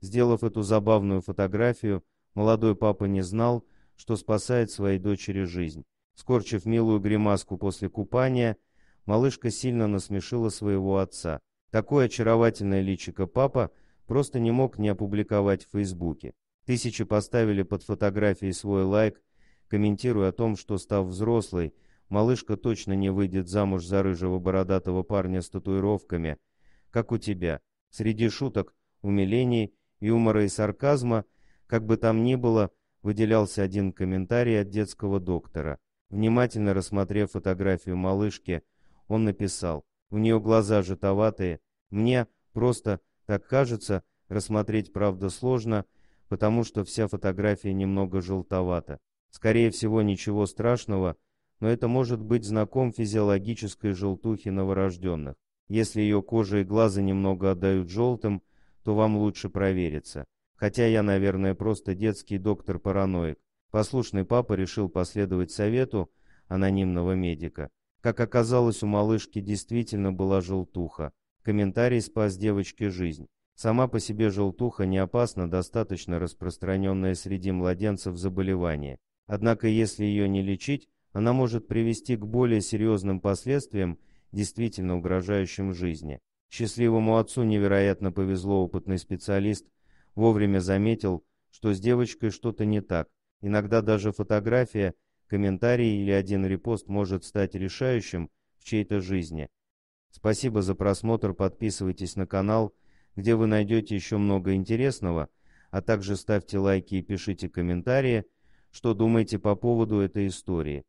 Сделав эту забавную фотографию, молодой папа не знал, что спасает своей дочери жизнь. Скорчив милую гримаску после купания, малышка сильно насмешила своего отца. Такое очаровательное личико папа просто не мог не опубликовать в Фейсбуке. Тысячи поставили под фотографией свой лайк, комментируя о том, что, став взрослой, малышка точно не выйдет замуж за рыжего бородатого парня с татуировками, как у тебя. Среди шуток, умилений юмора и сарказма, как бы там ни было, выделялся один комментарий от детского доктора. Внимательно рассмотрев фотографию малышки, он написал «У нее глаза жетоватые, мне просто, так кажется, рассмотреть правда сложно, потому что вся фотография немного желтовата. Скорее всего, ничего страшного, но это может быть знаком физиологической желтухи новорожденных. Если ее кожа и глаза немного отдают желтым, то вам лучше провериться. Хотя я, наверное, просто детский доктор-параноик. Послушный папа решил последовать совету анонимного медика. Как оказалось, у малышки действительно была желтуха. Комментарий спас девочке жизнь. Сама по себе желтуха не опасна, достаточно распространенная среди младенцев заболевание. Однако, если ее не лечить, она может привести к более серьезным последствиям, действительно угрожающим жизни. Счастливому отцу невероятно повезло, опытный специалист вовремя заметил, что с девочкой что-то не так. Иногда даже фотография, комментарий или один репост может стать решающим в чьей-то жизни. Спасибо за просмотр, подписывайтесь на канал, где вы найдете еще много интересного, а также ставьте лайки и пишите комментарии, что думаете по поводу этой истории.